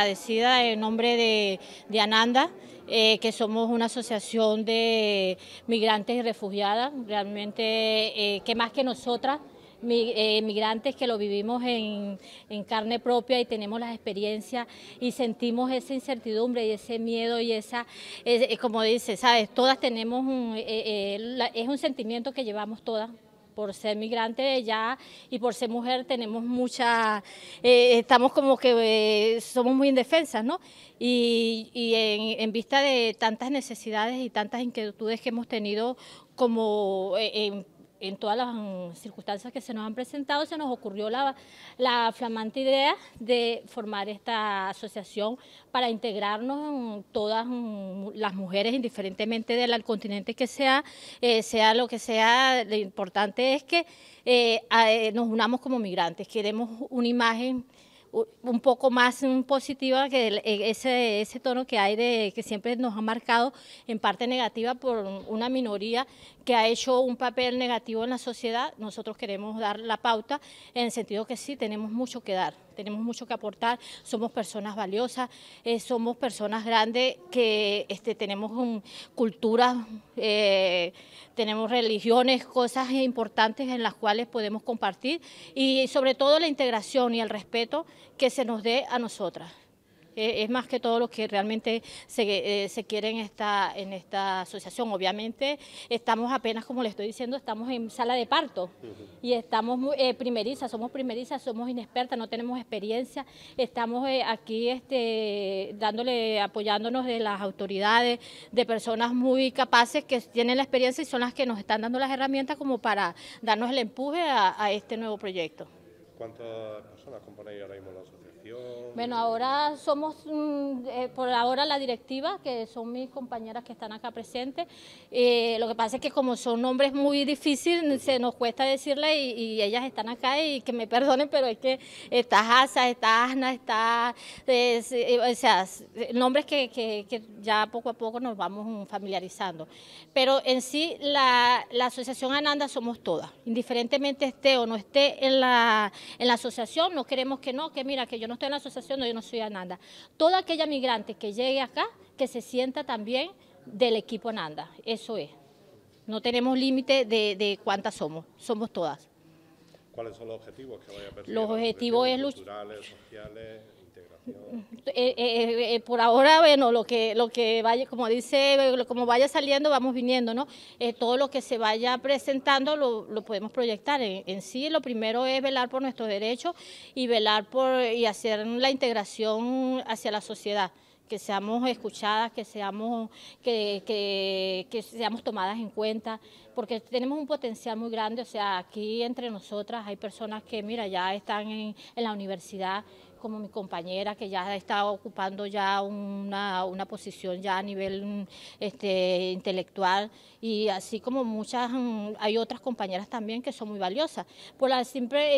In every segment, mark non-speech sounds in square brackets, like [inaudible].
agradecida en nombre de, Ananda, eh, que somos una asociación de migrantes y refugiadas, realmente eh, que más que nosotras, eh, migrantes que lo vivimos en, carne propia y tenemos las experiencias y sentimos esa incertidumbre y ese miedo y esa, como dice, sabes, todas tenemos, es un sentimiento que llevamos todas por ser migrante ya y por ser mujer tenemos mucha, eh, estamos como que eh, somos muy indefensas, ¿no? Y, en, vista de tantas necesidades y tantas inquietudes que hemos tenido como... Eh, en todas las mm, circunstancias que se nos han presentado, se nos ocurrió la, flamante idea de formar esta asociación para integrarnos mm, todas mm, las mujeres, indiferentemente del continente que sea, eh, sea lo que sea, lo importante es que eh, eh, nos unamos como migrantes, queremos una imagen un poco más positiva que e, ese, ese tono que hay de que siempre nos ha marcado en parte negativa por una minoría que ha hecho un papel negativo en la sociedad. Nosotros queremos dar la pauta en el sentido que sí tenemos mucho que dar tenemos mucho que aportar, somos personas valiosas, eh, somos personas grandes que este, tenemos culturas, eh, tenemos religiones, cosas importantes en las cuales podemos compartir y sobre todo la integración y el respeto que se nos dé a nosotras es más que todo lo que realmente se, eh, quiere en esta, asociación. Obviamente estamos apenas, como le estoy diciendo, estamos en sala de parto y estamos eh, primerizas, somos primerizas, somos inexpertas, no tenemos experiencia, estamos eh, aquí este, dándole, apoyándonos de las autoridades, de personas muy capaces que tienen la experiencia y son las que nos están dando las herramientas como para darnos el empuje a, este nuevo proyecto. ¿Cuántas personas ahora mismo bueno, ahora somos, mm, eh, por ahora la directiva, que son mis compañeras que están acá presentes. Eh, lo que pasa es que como son nombres muy difíciles, se nos cuesta decirle y, ellas están acá y que me [laughs] perdonen, pero es que está Asa, está Asna, está... Eh, o sea, nombres que, que, ya poco a poco nos vamos mm, familiarizando. Pero en sí, la, la Asociación Ananda somos todas, indiferentemente esté o no esté en la, en la asociación, no queremos que no, que mira, que yo no estoy en la asociación, no, yo no soy Ananda. Toda aquella migrante que llegue acá, que se sienta también del equipo Ananda, eso es. No tenemos límite de, de cuántas somos, somos todas. ¿Cuáles son los objetivos que vaya a perseguir? Los objetivos, Culturales, sociales, eh, eh, eh, por ahora, bueno, lo que, lo que vaya, como dice, como vaya saliendo, vamos viniendo, ¿no? todo lo que se vaya presentando lo, podemos proyectar en, en, sí. Lo primero es velar por nuestros derechos y velar por y hacer la integración hacia la sociedad que seamos escuchadas, que seamos, que, que, que seamos tomadas en cuenta, porque tenemos un potencial muy grande, o sea, aquí entre nosotras hay personas que, mira, ya están en, la universidad, como mi compañera que ya está ocupando ya una, posición ya a nivel este, intelectual y así como muchas, mm, hay otras compañeras también que son muy valiosas. Por la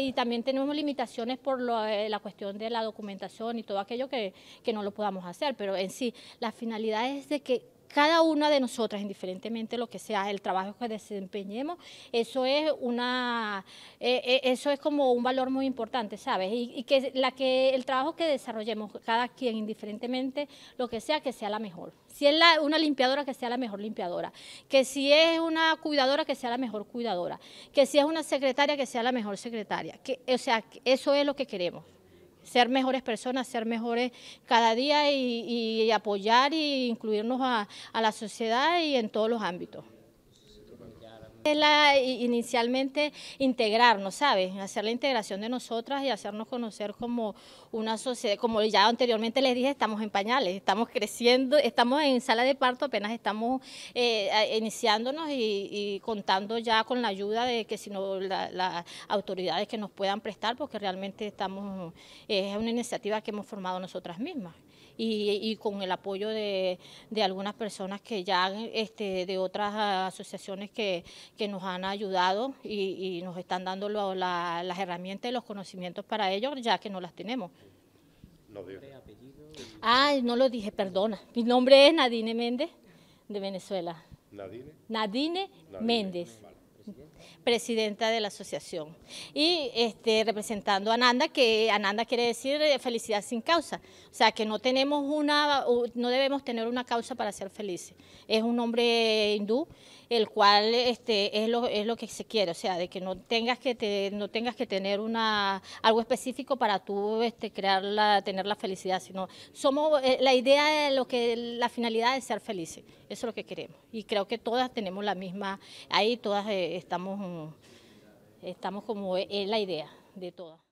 y también tenemos limitaciones por eh, la cuestión de la documentación y todo aquello que no lo podamos hacer, pero en sí, la finalidad es de que cada una de nosotras, indiferentemente lo que sea, el trabajo que desempeñemos, eso es una, eh, eh, eso es como un valor muy importante, ¿sabes? Y, que la que el trabajo que desarrollemos cada quien, indiferentemente lo que sea, que sea la mejor. Si es una limpiadora, que sea la mejor limpiadora. Que si es una cuidadora, que sea la mejor cuidadora. Que si es una secretaria, que sea la mejor secretaria. Que, o sea, eso es lo que queremos ser mejores personas, ser mejores cada día y, apoyar e incluirnos a la sociedad y en todos los ámbitos. Es la, inicialmente integrarnos, ¿sabes? Hacer la integración de nosotras y hacernos conocer como una sociedad, como ya anteriormente les dije, estamos en pañales, estamos creciendo, estamos en sala de parto, apenas estamos eh, iniciándonos y, contando ya con la ayuda de que si no las autoridades que nos puedan prestar, porque realmente estamos, es una iniciativa que hemos formado nosotras mismas y, con el apoyo de, de, algunas personas que ya este, de otras asociaciones que, nos han ayudado y, nos están dando las herramientas y los conocimientos para ellos, ya que no las tenemos. No Ay, no lo dije, perdona. Mi nombre es Nadine Méndez, de Venezuela. Nadine, Nadine Méndez presidenta de la asociación. Y este, representando a Ananda, que Ananda quiere decir eh, felicidad sin causa. O sea, que no tenemos una, no debemos tener una causa para ser felices. Es un hombre hindú, el cual este, es, lo, es lo que se quiere, o sea, de que no tengas que, no tengas que tener una, algo específico para tú este, crear la, tener la felicidad, sino somos, eh, la idea, lo que, la finalidad es ser felices. Eso es lo que queremos. Y creo que todas tenemos la misma, ahí todas eh, estamos, mm, estamos como en eh, la idea de todas.